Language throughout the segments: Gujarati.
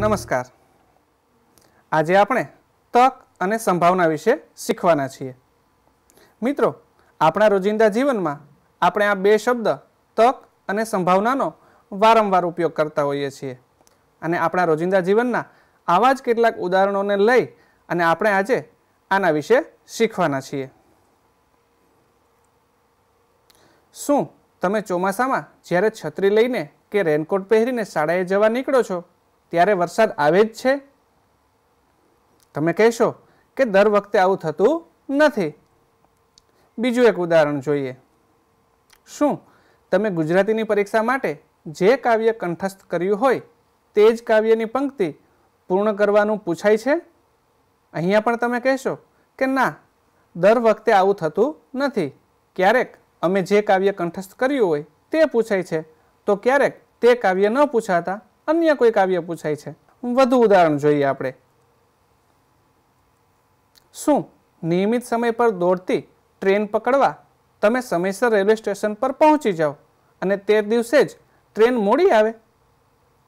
નમસ્કાર આજે આપણે તક અને સંભાવના વિશે શીખવાના છીએ મિત્રો આપણા રોજિંદા જીવનમાં આપણે આ બે શબ્દ તક અને સંભાવનાનો વારંવાર ઉપયોગ કરતા હોઈએ છીએ અને આપણા રોજિંદા જીવનના આવા જ કેટલાક ઉદાહરણોને લઈ અને આપણે આજે આના વિશે શીખવાના છીએ શું તમે ચોમાસામાં જ્યારે છત્રી લઈને કે રેનકોટ પહેરીને શાળાએ જવા નીકળો છો ત્યારે વરસાદ આવે જ છે તમે કહેશો કે દર વખતે આવું થતું નથી બીજું એક ઉદાહરણ જોઈએ શું તમે ગુજરાતીની પરીક્ષા માટે જે કાવ્ય કંઠસ્થ કર્યું હોય તે જ કાવ્યની પંક્તિ પૂર્ણ કરવાનું પૂછાય છે અહીંયા પણ તમે કહેશો કે ના દર વખતે આવું થતું નથી ક્યારેક અમે જે કાવ્ય કંઠસ્થ કર્યું હોય તે પૂછાય છે તો ક્યારેક તે કાવ્ય ન પૂછાતા અન્ય કોઈ કાવ્ય પૂછાય છે વધુ ઉદાહરણ જોઈએ આપણે શું નિયમિત સમય પર દોડતી ટ્રેન પકડવા તમે સમયસર રેલવે સ્ટેશન પર પહોંચી જાઓ અને તે દિવસે જ ટ્રેન મોડી આવે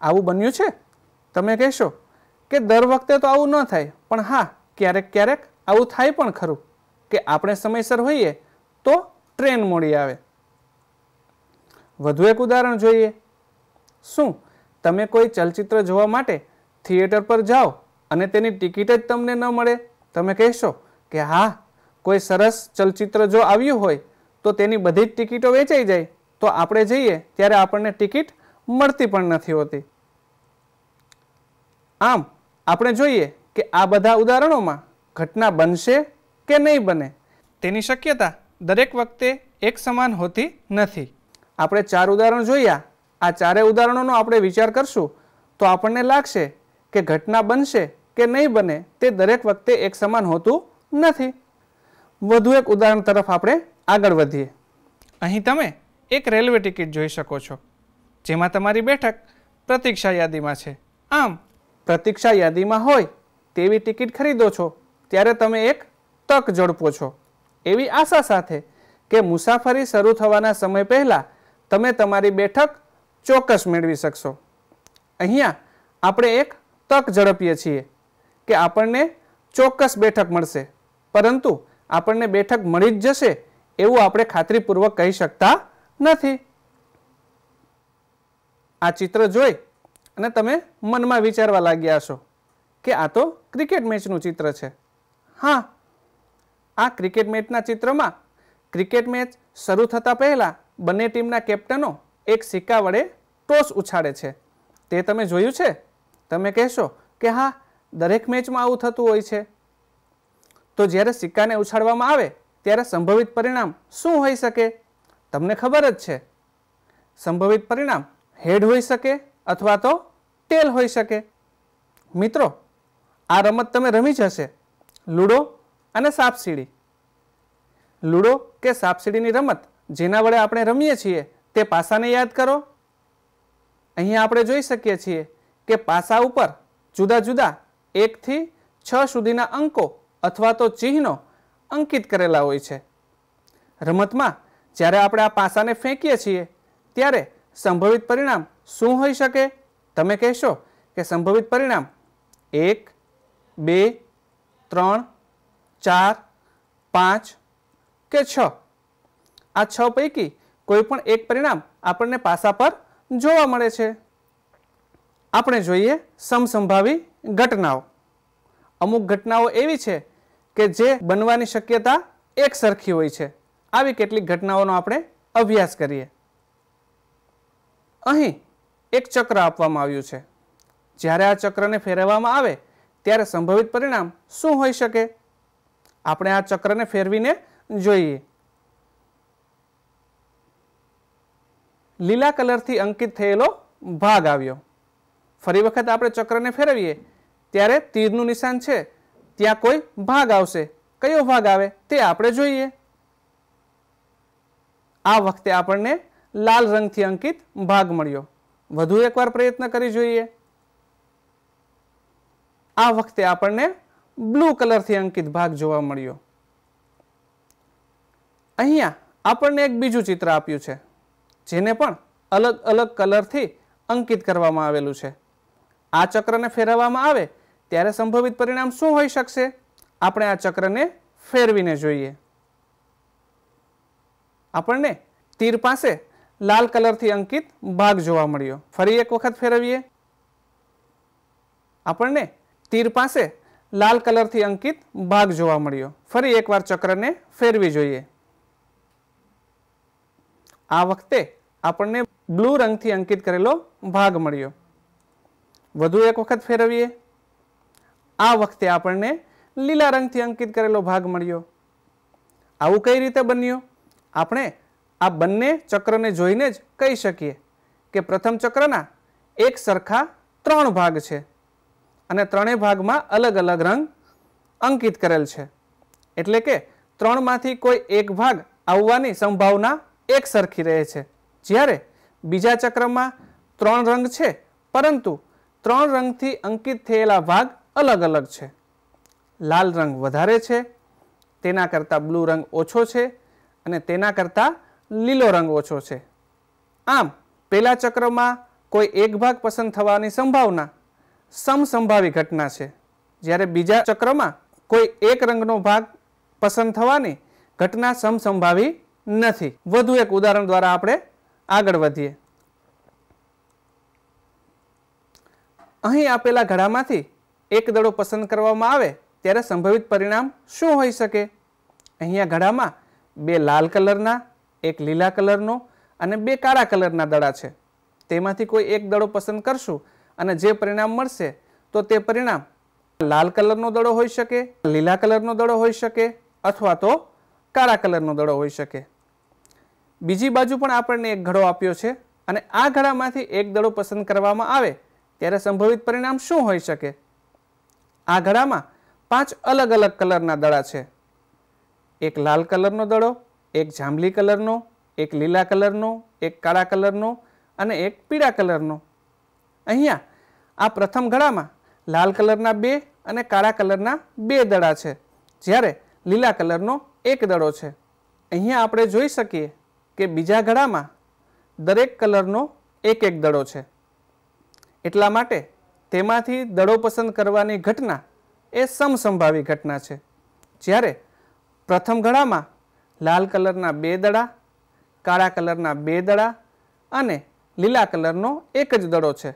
આવું બન્યું છે તમે કહેશો કે દર વખતે તો આવું ન થાય પણ હા ક્યારેક ક્યારેક આવું થાય પણ ખરું કે આપણે સમયસર હોઈએ તો ટ્રેન મોડી આવે વધુ એક ઉદાહરણ જોઈએ શું તમે કોઈ ચલચિત્ર જોવા માટે થિયેટર પર જાઓ અને તેની ટિકિટ જ તમને ન મળે તમે કહેશો કે હા કોઈ સરસ ચલચિત્ર જો આવ્યું હોય તો તેની બધી જ ટિકિટો વેચાઈ જાય તો આપણે જઈએ ત્યારે આપણને ટિકિટ મળતી પણ નથી હોતી આમ આપણે જોઈએ કે આ બધા ઉદાહરણોમાં ઘટના બનશે કે નહીં બને તેની શક્યતા દરેક વખતે એક સમાન હોતી નથી આપણે ચાર ઉદાહરણ જોયા આ ચારે ઉદાહરણોનો આપણે વિચાર કરશું તો આપણને લાગશે કે ઘટના બનશે કે નહીં બને તે દરેક વખતે એક સમાન હોતું નથી વધુ એક ઉદાહરણ તરફ આપણે આગળ વધીએ અહીં તમે એક રેલવે ટિકિટ જોઈ શકો છો જેમાં તમારી બેઠક પ્રતીક્ષા યાદીમાં છે આમ પ્રતીક્ષા યાદીમાં હોય તેવી ટિકિટ ખરીદો છો ત્યારે તમે એક તક ઝડપો છો એવી આશા સાથે કે મુસાફરી શરૂ થવાના સમય પહેલાં તમે તમારી બેઠક ચોક્કસ મેળવી શકશો અહીંયા આપણે એક તક ઝડપીએ છીએ કે આપણને ચોક્કસ બેઠક મળશે પરંતુ આપણને બેઠક મળી જ જશે એવું આપણે ખાતરીપૂર્વક કહી શકતા નથી આ ચિત્ર જોઈ અને તમે મનમાં વિચારવા લાગ્યા હશો કે આ તો ક્રિકેટ મેચનું ચિત્ર છે હા આ ક્રિકેટ મેચના ચિત્રમાં ક્રિકેટ મેચ શરૂ થતાં પહેલાં બંને ટીમના કેપ્ટનો એક સિક્કા વડે ટોસ ઉછાળે છે તે તમે જોયું છે તમે કહેશો કે હા દરેક મેચમાં આવું થતું હોય છે તો જ્યારે સિક્કાને ઉછાળવામાં આવે ત્યારે સંભવિત પરિણામ શું હોઈ શકે તમને ખબર જ છે સંભવિત પરિણામ હેડ હોઈ શકે અથવા તો ટેલ હોઈ શકે મિત્રો આ રમત તમે રમી જ હશે લૂડો અને સાપસીડી લૂડો કે સાપસીડીની રમત જેના વડે આપણે રમીએ છીએ તે પાસાને યાદ કરો અહીંયા આપણે જોઈ શકીએ છીએ કે પાસા ઉપર જુદા જુદા એકથી છ સુધીના અંકો અથવા તો ચિહ્નો અંકિત કરેલા હોય છે રમતમાં જ્યારે આપણે આ પાસાને ફેંકીએ છીએ ત્યારે સંભવિત પરિણામ શું હોઈ શકે તમે કહેશો કે સંભવિત પરિણામ એક બે ત્રણ ચાર પાંચ કે છ આ છ પૈકી કોઈપણ એક પરિણામ આપણને પાસા પર જોવા મળે છે આપણે જોઈએ સમસંભાવી ઘટનાઓ અમુક ઘટનાઓ એવી છે કે જે બનવાની શક્યતા એક સરખી હોય છે આવી કેટલીક ઘટનાઓનો આપણે અભ્યાસ કરીએ અહીં એક ચક્ર આપવામાં આવ્યું છે જ્યારે આ ચક્રને ફેરવવામાં આવે ત્યારે સંભવિત પરિણામ શું હોઈ શકે આપણે આ ચક્રને ફેરવીને જોઈએ લીલા કલરથી અંકિત થયેલો ભાગ આવ્યો ફરી વખત આપણે ચક્રને ફેરવીએ ત્યારે તીરનું નિશાન છે ત્યાં કોઈ ભાગ આવશે કયો ભાગ આવે તે આપણે જોઈએ આ વખતે આપણને લાલ રંગથી અંકિત ભાગ મળ્યો વધુ એકવાર પ્રયત્ન કરી જોઈએ આ વખતે આપણને બ્લુ કલરથી અંકિત ભાગ જોવા મળ્યો અહીંયા આપણને એક બીજું ચિત્ર આપ્યું છે જેને પણ અલગ અલગ કલરથી અંકિત કરવામાં આવેલું છે આ ચક્રને ફેરવવામાં આવે ત્યારે સંભવિત પરિણામ શું હોઈ શકશે આપણે આ ચક્રને ફેરવીને જોઈએ આપણને તીર પાસે લાલ કલરથી અંકિત ભાગ જોવા મળ્યો ફરી એક વખત ફેરવીએ આપણને તીર પાસે લાલ કલરથી અંકિત ભાગ જોવા મળ્યો ફરી એકવાર ચક્રને ફેરવી જોઈએ આ વખતે આપણને બ્લુ રંગથી અંકિત કરેલો ભાગ મળ્યો વધુ એક વખત ફેરવીએ આ વખતે આપણને લીલા રંગથી અંકિત કરેલો ભાગ મળ્યો આવું કઈ રીતે બન્યું આપણે આ બંને ચક્રને જોઈને જ કહી શકીએ કે પ્રથમ ચક્રના એક સરખા ત્રણ ભાગ છે અને ત્રણેય ભાગમાં અલગ અલગ રંગ અંકિત કરેલ છે એટલે કે ત્રણમાંથી કોઈ એક ભાગ આવવાની સંભાવના એક સરખી રહે છે જ્યારે બીજા ચક્રમાં ત્રણ રંગ છે પરંતુ ત્રણ રંગથી અંકિત થયેલા ભાગ અલગ અલગ છે લાલ રંગ વધારે છે તેના કરતાં બ્લુ રંગ ઓછો છે અને તેના કરતાં લીલો રંગ ઓછો છે આમ પહેલા ચક્રમાં કોઈ એક ભાગ પસંદ થવાની સંભાવના સમસંભાવી ઘટના છે જ્યારે બીજા ચક્રમાં કોઈ એક રંગનો ભાગ પસંદ થવાની ઘટના સમસંભાવી નથી વધુ એક ઉદાહરણ દ્વારા આપણે આગળ વધીએ અહીં આપેલા ઘડામાંથી એક દડો પસંદ કરવામાં આવે ત્યારે સંભવિત પરિણામ શું હોઈ શકે અહીંયા ઘડામાં બે લાલ કલરના એક લીલા કલરનો અને બે કાળા કલરના દડા છે તેમાંથી કોઈ એક દડો પસંદ કરશું અને જે પરિણામ મળશે તો તે પરિણામ લાલ કલરનો દડો હોઈ શકે લીલા કલરનો દડો હોઈ શકે અથવા તો કાળા કલરનો દડો હોઈ શકે બીજી બાજુ પણ આપણને એક ઘડો આપ્યો છે અને આ ઘડામાંથી એક દડો પસંદ કરવામાં આવે ત્યારે સંભવિત પરિણામ શું હોઈ શકે આ ઘડામાં પાંચ અલગ અલગ કલરના દડા છે એક લાલ કલરનો દડો એક જાંબલી કલરનો એક લીલા કલરનો એક કાળા કલરનો અને એક પીળા કલરનો અહીંયા આ પ્રથમ ઘડામાં લાલ કલરના બે અને કાળા કલરના બે દડા છે જ્યારે લીલા કલરનો એક દડો છે અહીંયા આપણે જોઈ શકીએ કે બીજા ઘડામાં દરેક કલરનો એક એક દડો છે એટલા માટે તેમાંથી દડો પસંદ કરવાની ઘટના એ સમસંભાવી ઘટના છે જ્યારે પ્રથમ ઘડામાં લાલ કલરના બે દડા કાળા કલરના બે દડા અને લીલા કલરનો એક જ દડો છે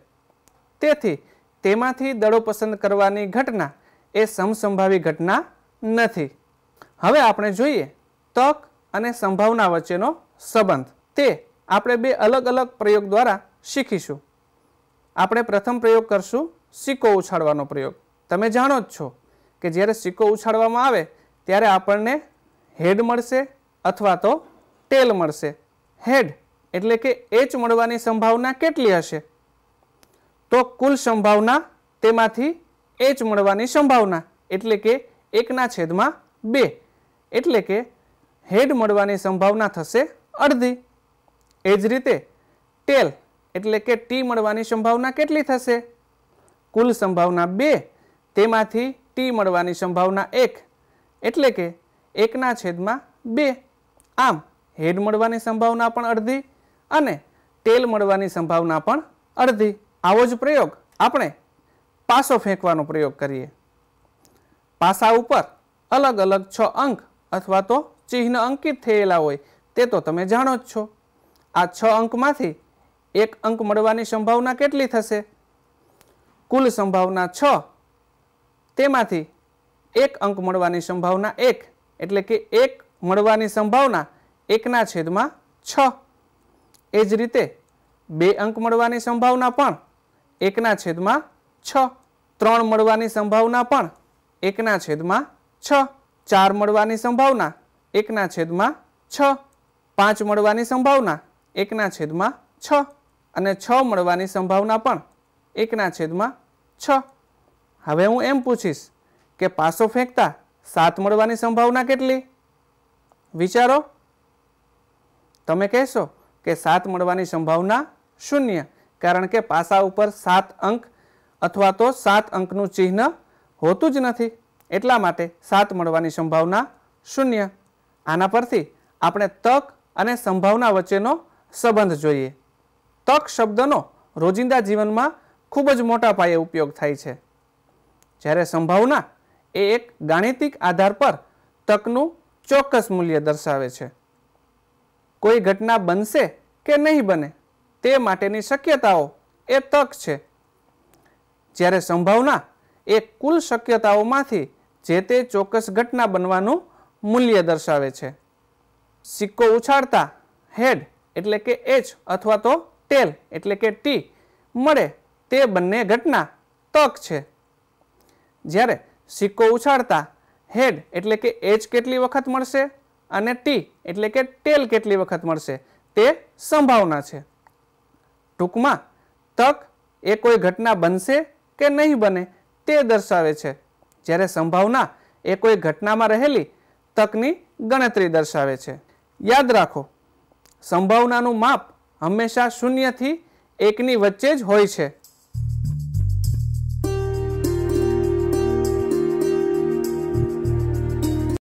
તેથી તેમાંથી દડો પસંદ કરવાની ઘટના એ સમસંભાવી ઘટના નથી હવે આપણે જોઈએ તક અને સંભાવના વચ્ચેનો સંબંધ તે આપણે બે અલગ અલગ પ્રયોગ દ્વારા શીખીશું આપણે પ્રથમ પ્રયોગ કરશું સિક્કો ઉછાળવાનો પ્રયોગ તમે જાણો જ છો કે જ્યારે સિક્કો ઉછાળવામાં આવે ત્યારે આપણને હેડ મળશે અથવા તો ટેલ મળશે હેડ એટલે કે એચ મળવાની સંભાવના કેટલી હશે તો કુલ સંભાવના તેમાંથી એચ મળવાની સંભાવના એટલે કે એકના છેદમાં બે એટલે કે હેડ મળવાની સંભાવના થશે અડધી એ જ રીતે ટેલ એટલે કે ટી મળવાની સંભાવના કેટલી થશે કુલ સંભાવના બે તેમાંથી ટી મળવાની સંભાવના એક એટલે કે એકના છેદમાં બે આમ હેડ મળવાની સંભાવના પણ અડધી અને ટેલ મળવાની સંભાવના પણ અડધી આવો જ પ્રયોગ આપણે પાસો ફેંકવાનો પ્રયોગ કરીએ પાસા ઉપર અલગ અલગ છ અંક અથવા તો ચિહ્ન અંકિત થયેલા હોય તે તો તમે જાણો જ છો આ છ અંકમાંથી એક અંક મળવાની સંભાવના કેટલી થશે કુલ સંભાવના છ તેમાંથી એક અંક મળવાની સંભાવના એક એટલે કે એક મળવાની સંભાવના એકના છેદમાં છ એ જ રીતે બે અંક મળવાની સંભાવના પણ એકના છેદમાં છ ત્રણ મળવાની સંભાવના પણ એકના છેદમાં છ ચાર મળવાની સંભાવના એકના છેદમાં છ પાંચ મળવાની સંભાવના એકના છેદમાં છ અને છ મળવાની સંભાવના પણ એકના છેદમાં છ હવે હું એમ પૂછીશ કે પાસો ફેંકતા સાત મળવાની સંભાવના કેટલી વિચારો તમે કહેશો કે સાત મળવાની સંભાવના શૂન્ય કારણ કે પાસા ઉપર સાત અંક અથવા તો સાત અંકનું ચિહ્ન હોતું જ નથી એટલા માટે સાત મળવાની સંભાવના શૂન્ય આના પરથી આપણે તક અને સંભાવના વચ્ચેનો સંબંધ જોઈએ તક શબ્દનો રોજિંદા જીવનમાં ખૂબ જ મોટા પાયે ઉપયોગ થાય છે જ્યારે સંભાવના એ એક ગાણિતિક આધાર પર તકનું ચોક્કસ મૂલ્ય દર્શાવે છે કોઈ ઘટના બનશે કે નહીં બને તે માટેની શક્યતાઓ એ તક છે જ્યારે સંભાવના એ કુલ શક્યતાઓમાંથી જે તે ચોક્કસ ઘટના બનવાનું મૂલ્ય દર્શાવે છે સિક્કો ઉછાળતા હેડ એટલે કે એચ અથવા તો ટેલ એટલે કે ટી મળે તે બંને ઘટના તક છે જ્યારે સિક્કો ઉછાળતા હેડ એટલે કે એચ કેટલી વખત મળશે અને ટી એટલે કે ટેલ કેટલી વખત મળશે તે સંભાવના છે ટૂંકમાં તક એ કોઈ ઘટના બનશે કે નહીં બને તે દર્શાવે છે જ્યારે સંભાવના એ કોઈ ઘટનામાં રહેલી તકની ગણતરી દર્શાવે છે યાદ રાખો સંભાવનાનું માપ હંમેશા શૂન્યથી એકની વચ્ચે જ હોય છે